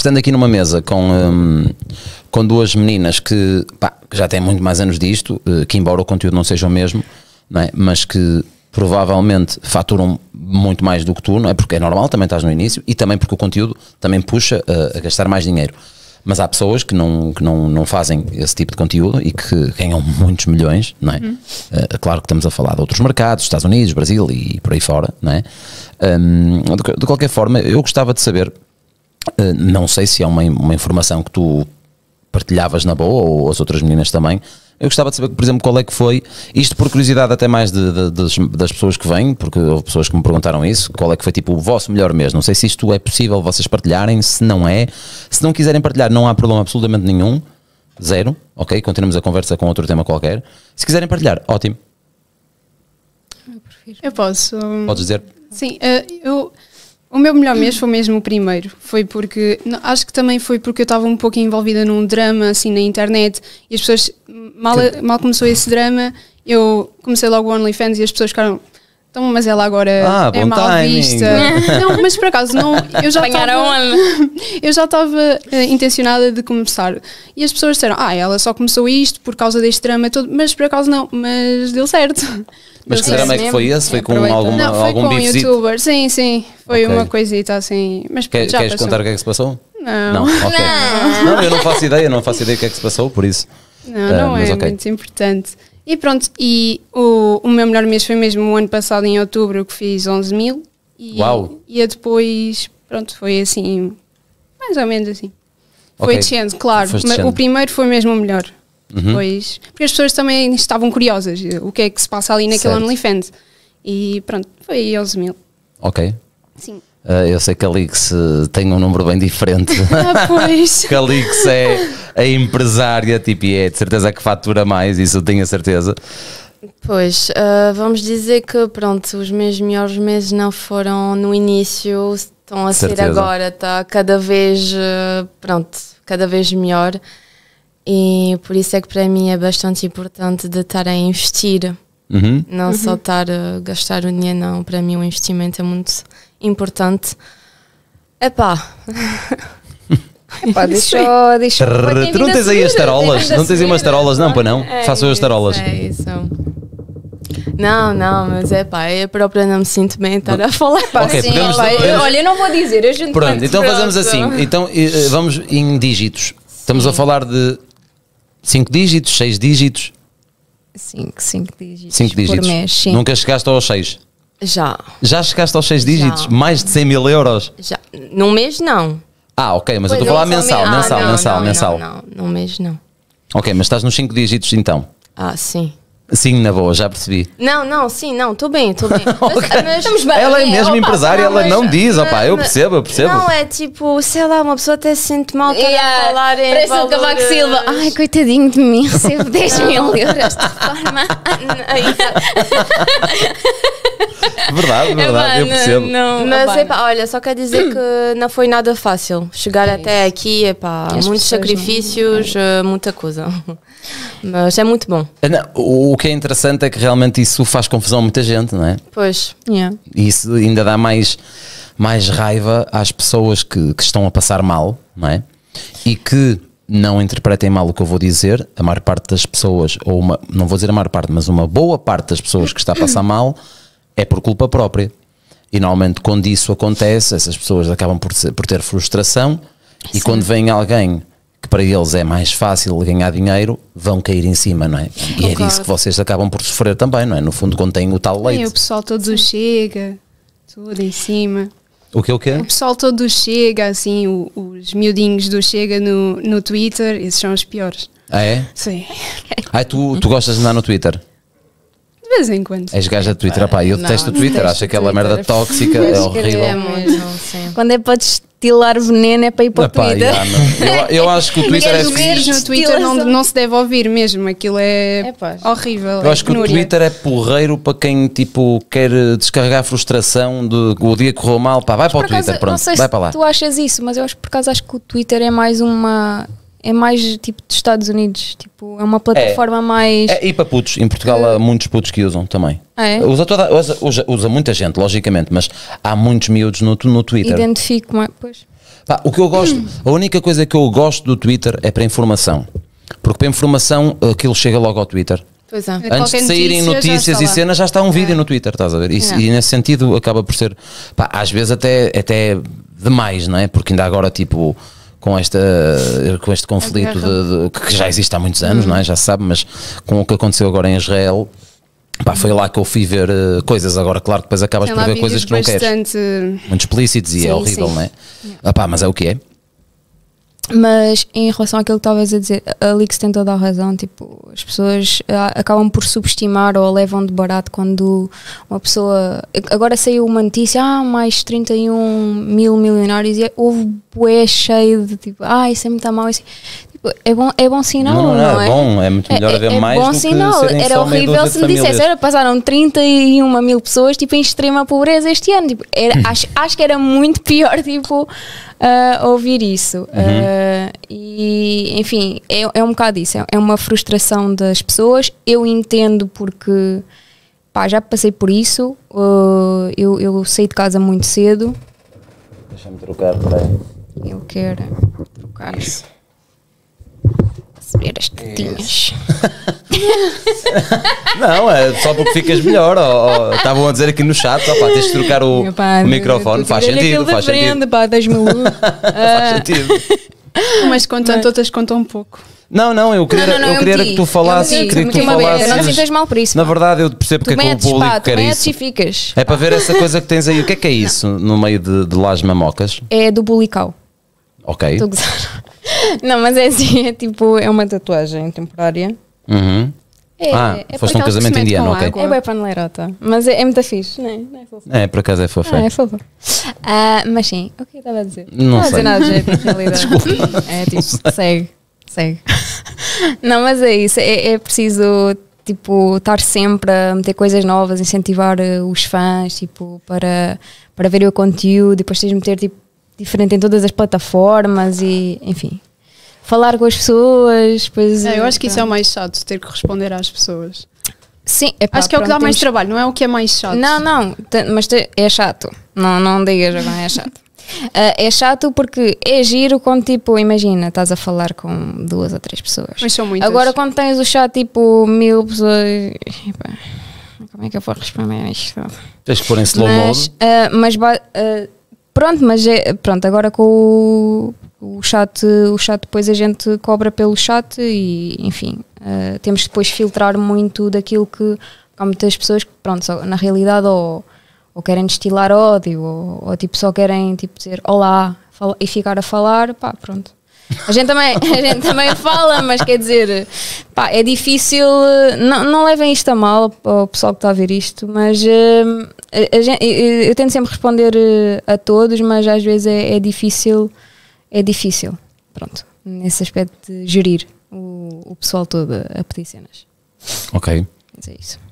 estando aqui numa mesa com, um, com duas meninas que, pá, já têm muito mais anos disto, eh, que embora o conteúdo não seja o mesmo, não é? mas que provavelmente faturam muito mais do que tu, não é? Porque é normal, também estás no início e também porque o conteúdo também puxa a, eh, a gastar mais dinheiro. Mas há pessoas que não, que não, não fazem esse tipo de conteúdo e que ganham muitos milhões, não é? Hum. Uh, claro que estamos a falar de outros mercados, Estados Unidos, Brasil e por aí fora, não é? Um, de, de, qualquer forma, eu gostava de saber eh, não sei se é uma, uma informação que tu partilhavas na boa ou as outras meninas também. Eu gostava de saber, por exemplo, qual é que foi, isto por curiosidade até mais de, de, das pessoas que vêm, porque houve pessoas que me perguntaram isso, qual é que foi tipo o vosso melhor mês. Não sei se isto é possível vocês partilharem, se não é. Se não quiserem partilhar, não há problema absolutamente nenhum. Zero, ok? Continuamos a conversa com outro tema qualquer. Se quiserem partilhar, ótimo. Eu, eu posso. Podes dizer? Sim, eh, eu o meu melhor mês foi mesmo o primeiro. Foi porque. Acho que também foi porque eu estava um pouco envolvida num drama, assim, na internet. E as pessoas. Mal, mal começou esse drama, eu comecei logo o OnlyFans e as pessoas ficaram. Então, mas ela agora ah, é mal timing. vista. não, mas por acaso, não, eu já estava. eu já estava uh, eh, intencionada de começar. E as pessoas disseram, ah, ela só começou isto por causa deste drama todo, mas por acaso não, mas deu certo. Mas que drama é que foi esse? Foi é, com algum, foi algum com um youtuber, sim, sim. Foi okay. uma coisita assim. Mas Quer, já Queres passou. contar o que é que se passou? Não. Não, okay. não. não, eu não faço ideia, não faço ideia do que é que se passou, por isso. Não, uh, não ah, é okay. muito importante. E pronto, e o, o meu melhor mês foi mesmo o ano passado, em outubro, que fiz 11 mil. E, Uau! E depois, pronto, foi assim, mais ou menos assim. Foi descendo, claro. Mas o primeiro foi mesmo o melhor. Uhum. porque as pessoas também estavam curiosas, o que é que se passa ali naquele certo. OnlyFans. E pronto, foi 11 mil. Ok. Sim. Ah, eu sei que Calix ah, tem um número bem diferente. Ah, pois. Calix é a empresária, tipo, e é de certeza que fatura mais, isso tenho a certeza. Pois, uh, vamos dizer que pronto, os meus melhores meses não foram no início, estão a certeza. ser agora, está cada vez, pronto, cada vez melhor. E por isso é que para mim é bastante importante de estar a investir Uhum. Não uhum. só estar a gastar o dinheiro, não. Para mim, o investimento é muito importante. Epá. Epá, deixa, é deixa. Tu não tens aí as tarolas? Não tens aí umas né? tarolas, não, para não? É Faço eu as tarolas. É isso. Não, não, mas é pá, eu própria não me sinto bem estar a falar. para okay, sim, podemos, podemos... Eu, olha, eu não vou dizer, a gente Pronto, então pronto. fazemos assim, então vamos em dígitos. Estamos sim. a falar de 5 dígitos, 6 dígitos, 5, 5 dígitos, cinco dígitos. por mês. Sim. Nunca chegaste aos 6? Já. Já chegaste aos 6 dígitos? Mais de 100 mil euros? Já. Num mês não. Ah, ok, mas pois eu estou a falar mensal, mensal, ah, mensal, não, mensal. Não, não, não, num mês não. Ok, mas estás nos 5 dígitos então? Ah, sim. Sim, na boa, já percebi. Não, não, sim, não, estou bem, estou bem. okay. mas, estamos bem. Ela é mesmo opa, empresária, não, ela mas, não diz, opá, eu percebo, eu percebo. Não, é tipo, sei lá, uma pessoa até se sente mal para yeah, falar em Parece valores. o Cavaco Silva. Ai, coitadinho de mim, recebo 10 mil euros de forma. Tá. verdade, verdade, é, eu percebo. Não, mas, é pá, olha, só quer dizer que não foi nada fácil. Chegar é até aqui, é pá, muitos sacrifícios, não. Eh, muita coisa. Mas é muito bom. É, não, o que é interessante é que realmente isso faz confusão a muita gente, não é? Pois, yeah. isso ainda dá mais, mais raiva às pessoas que, que estão a passar mal, não é? E que não interpretem mal o que eu vou dizer, a maior parte das pessoas, ou uma, não vou dizer a maior parte, mas uma boa parte das pessoas que está a passar mal é por culpa própria. E normalmente quando isso acontece, essas pessoas acabam por, por ter frustração Sim. e quando vem alguém que para eles é mais fácil ganhar dinheiro, vão cair em cima, não é? E é disso que vocês acabam por sofrer também, não é? No fundo, quando o tal leite. É, o pessoal todo chega, tudo em cima. O que o quê? O pessoal todo chega, assim, o, os miudinhos do chega no, no Twitter, esses são os piores. Ah, é? Sim. Ah, tu, tu gostas de andar no Twitter? De vez em quando. És gaja de Twitter, pá, eu detesto o Twitter, acho aquela merda tóxica, é horrível. É muito, sim. Quando é para destilar veneno é para ir para o Twitter. eu, eu, acho que o Twitter é mesmo, o Twitter não, não se deve ouvir mesmo, aquilo é, é horrível. Eu é acho que o Twitter é porreiro para quem tipo quer descarregar a frustração de o dia correu mal, pá, vai mas para o Twitter, pronto, vai para lá. Tu achas isso, mas eu acho por causa acho que o Twitter é mais uma é mais tipo dos Estados Unidos, tipo, é uma plataforma é. mais. É, e para putos, em Portugal há muitos putos que usam também. Ah, é. Usa, toda, usa, usa, usa, muita gente, logicamente, mas há muitos miúdos no, no Twitter. Identifico, mas, pois. Pá, o que eu gosto, hum. a única coisa que eu gosto do Twitter é para informação. Porque para informação aquilo chega logo ao Twitter. Pois é. Antes de saírem notícia, notícias e cenas, já está um é. vídeo é. no Twitter, estás a ver? E, é. e nesse sentido acaba por ser, pá, às vezes até, até demais, não é? Porque ainda agora, tipo, com, esta, com este conflito de, de, que já existe há muitos anos, uhum. não é? já se sabe, mas com o que aconteceu agora em Israel. Pá, foi lá que eu fui ver uh, coisas. Agora, claro, depois acabas por ver coisas que não bastante... queres. Muito explícitos e é sim, é horrível, sim. não é? Ah, pá, mas é o que é. Mas em relação àquilo que estavas a dizer, a Lix tem toda a razão. Tipo, as pessoas eh, acabam por subestimar ou levam de barato quando uma pessoa. Agora saiu uma notícia: ah, mais 31 mil milionários e é, houve bué cheio de tipo, ah, isso é muito mal. Isso... É, é bom, é bom sinal, não, não, não, é não é? é? bom, é muito melhor é, haver é mais bom do sinal. Era horrível se me dissesse, era, passaram 31 mil pessoas tipo, em extrema pobreza este ano. Tipo, era, acho, acho que era muito pior tipo, uh, ouvir isso. Uhum. Uh, e, enfim, é, é um bocado isso. É, é uma frustração das pessoas. Eu entendo porque pá, já passei por isso. Uh, eu, eu saí de casa muito cedo. Deixa-me trocar, peraí. Eu quero trocar. Isso receber as tetinhas. não, é só porque ficas melhor. Estavam a dizer aqui no chat, ó, tens de trocar o, o microfone. Faz é sentido, faz sentido. Prenda, pá, ah. faz sentido. Umas contam Mas... outras contam pouco. Não, não, eu queria, não, não, não, eu queria eu que tu falasses. Eu, queria que tu falasses. Não te sintas mal por isso. Na verdade, eu percebo tu que é metes, o público pá, isso. E ficas. É para ver essa coisa que tens aí. O que é que é isso no meio de, de as mamocas? É do bulical. Ok. Estou Não, mas é assim, é tipo, é uma tatuagem temporária. Uhum. É, ah, é foste um casamento indiano, ok. Água. É bem panelerota, mas é, é muito fixe, né? não é? Não é, fofo. é, por acaso é fofa. Ah, é fofa. Ah, mas sim, o que é eu estava a dizer? Não, não sei. dizer nada é de jeito, é tipo, segue, segue. Não, mas é isso, é, é preciso tipo, estar sempre a meter coisas novas, incentivar eh, os fãs, tipo, para, para verem o conteúdo e depois tens de meter, tipo, diferente em todas as plataformas e, enfim, falar com as pessoas. Pois, é, eu acho que isso é o mais chato, ter que responder às pessoas. Sim, epá, acho que é o que dá mais temos... trabalho, não é o que é mais chato. Não, não, mas é chato. Não, não digas agora, é chato. Uh, é chato porque é giro quando, tipo, imagina, estás a falar com duas ou três pessoas. Mas são muitas. Agora, quando tens o chat, tipo, mil pessoas. Epá, como é que eu vou responder a isto? Tens que pôr em slow mas, mode. Uh, mas uh, Pronto, mas é, pronto, agora com o, o chat, o chat depois a gente cobra pelo chat e enfim, uh, temos depois filtrar muito daquilo que há muitas pessoas que pronto, só, na realidade ou, ou querem destilar ódio ou, ou, tipo só querem tipo dizer olá e ficar a falar, pá, pronto. A gente também, a gente também fala, mas quer dizer, pá, é difícil. Não, não levem isto a mal, o pessoal que está a ver isto, mas hum, a gente, eu, eu tento sempre responder eh, a todos, mas às vezes é, é difícil. É difícil, pronto, nesse aspecto de gerir o, o pessoal todo a pedir cenas. Ok. Mas é isso.